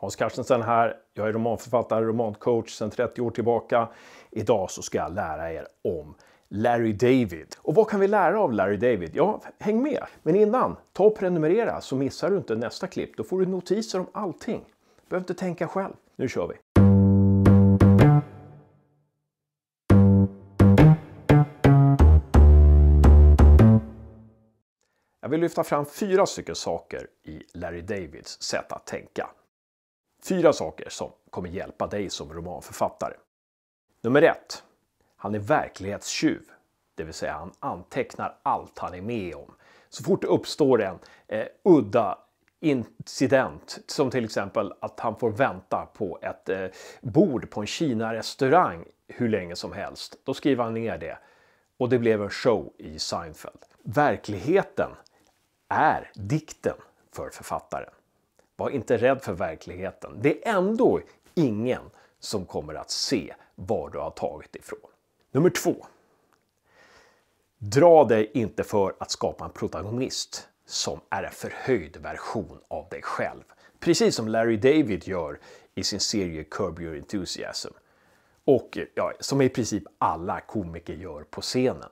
Hans Carstensen här. Jag är romanförfattare, romancoach sedan 30 år tillbaka. Idag så ska jag lära er om Larry David. Och vad kan vi lära av Larry David? Ja, häng med! Men innan, ta och prenumerera så missar du inte nästa klipp. Då får du notiser om allting. Du behöver inte tänka själv. Nu kör vi! Jag vill lyfta fram fyra stycken saker i Larry Davids sätt att tänka. Fyra saker som kommer hjälpa dig som romanförfattare. Nummer ett. Han är verklighetstjuv. Det vill säga han antecknar allt han är med om. Så fort det uppstår en eh, udda incident, som till exempel att han får vänta på ett eh, bord på en Kina-restaurang hur länge som helst, då skriver han ner det. Och det blev en show i Seinfeld. Verkligheten är dikten för författaren. Var inte rädd för verkligheten. Det är ändå ingen som kommer att se var du har tagit ifrån. Nummer två. Dra dig inte för att skapa en protagonist som är en förhöjd version av dig själv. Precis som Larry David gör i sin serie Curb Your Enthusiasm. Och ja, som i princip alla komiker gör på scenen.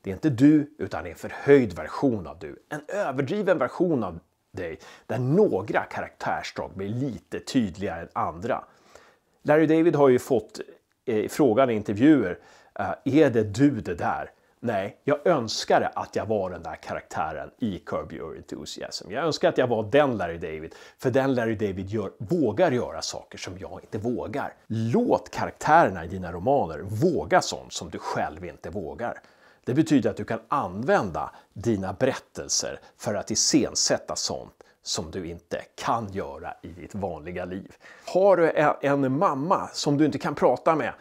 Det är inte du, utan en förhöjd version av du. En överdriven version av Day där några karaktärsdrag blir lite tydligare än andra. Larry David har ju fått eh, frågan i intervjuer, eh, är det du det där? Nej, jag önskade att jag var den där karaktären i Curb Your Enthusiasm. Jag önskar att jag var den Larry David, för den Larry David gör, vågar göra saker som jag inte vågar. Låt karaktärerna i dina romaner våga sånt som du själv inte vågar. Det betyder att du kan använda dina berättelser för att iscensätta sånt som du inte kan göra i ditt vanliga liv. Har du en mamma som du inte kan prata med,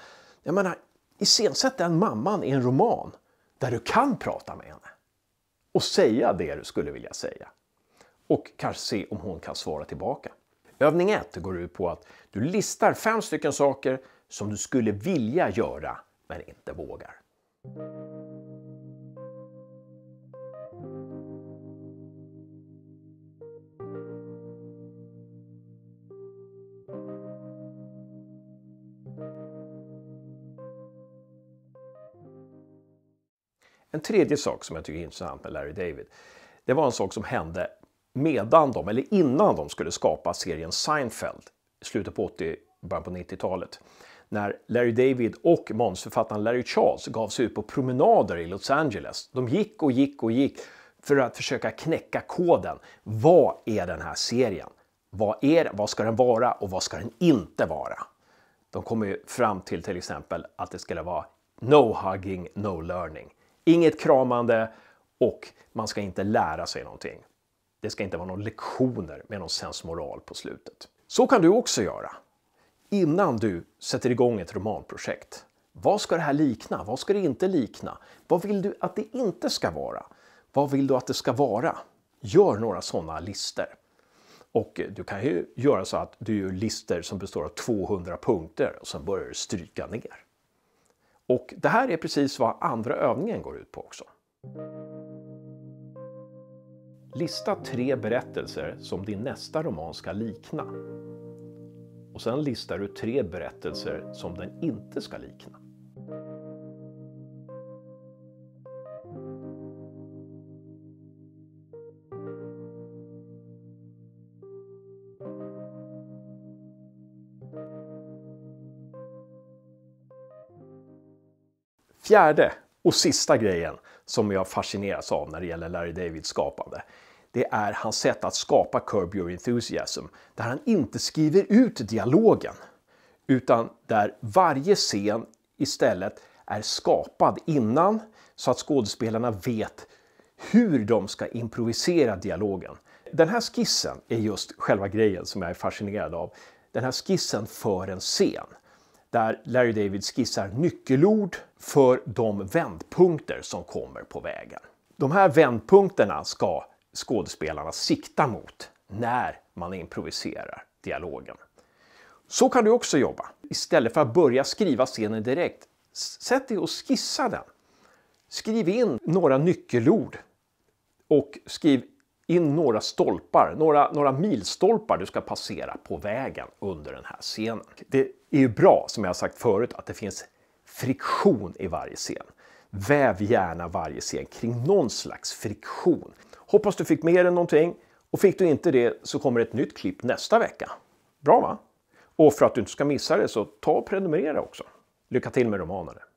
jag menar, iscensätt den mamman i en roman där du kan prata med henne och säga det du skulle vilja säga. Och kanske se om hon kan svara tillbaka. Övning 1 går ut på att du listar fem stycken saker som du skulle vilja göra men inte vågar. En tredje sak som jag tycker är intressant med Larry David, det var en sak som hände medan de, eller innan de skulle skapa serien Seinfeld i slutet på 80 början på 90-talet. När Larry David och manusförfattaren Larry Charles gav sig ut på promenader i Los Angeles. De gick och gick och gick för att försöka knäcka koden. Vad är den här serien? Vad, är, vad ska den vara och vad ska den inte vara? De kom ju fram till till exempel att det skulle vara No hugging, no learning inget kramande och man ska inte lära sig någonting. Det ska inte vara några lektioner med någon sensmoral på slutet. Så kan du också göra. Innan du sätter igång ett romanprojekt. Vad ska det här likna? Vad ska det inte likna? Vad vill du att det inte ska vara? Vad vill du att det ska vara? Gör några sådana listor. Och du kan ju göra så att du gör listor som består av 200 punkter och sen börjar du stryka ner. Och det här är precis vad andra övningen går ut på också. Lista tre berättelser som din nästa roman ska likna. Och sen listar du tre berättelser som den inte ska likna. Fjärde och sista grejen som jag fascineras av när det gäller Larry Davids skapande det är hans sätt att skapa Curb Your Enthusiasm där han inte skriver ut dialogen utan där varje scen istället är skapad innan så att skådespelarna vet hur de ska improvisera dialogen. Den här skissen är just själva grejen som jag är fascinerad av. Den här skissen för en scen där Larry David skissar nyckelord för de vändpunkter som kommer på vägen. De här vändpunkterna ska skådespelarna sikta mot när man improviserar dialogen. Så kan du också jobba. Istället för att börja skriva scenen direkt, sätt dig och skissa den. Skriv in några nyckelord och skriv in några stolpar, några, några milstolpar du ska passera på vägen under den här scenen. Det är ju bra, som jag sagt förut, att det finns friktion i varje scen. Väv gärna varje scen kring någon slags friktion. Hoppas du fick med dig någonting och fick du inte det så kommer ett nytt klipp nästa vecka. Bra va? Och för att du inte ska missa det så ta och prenumerera också. Lycka till med romanerna!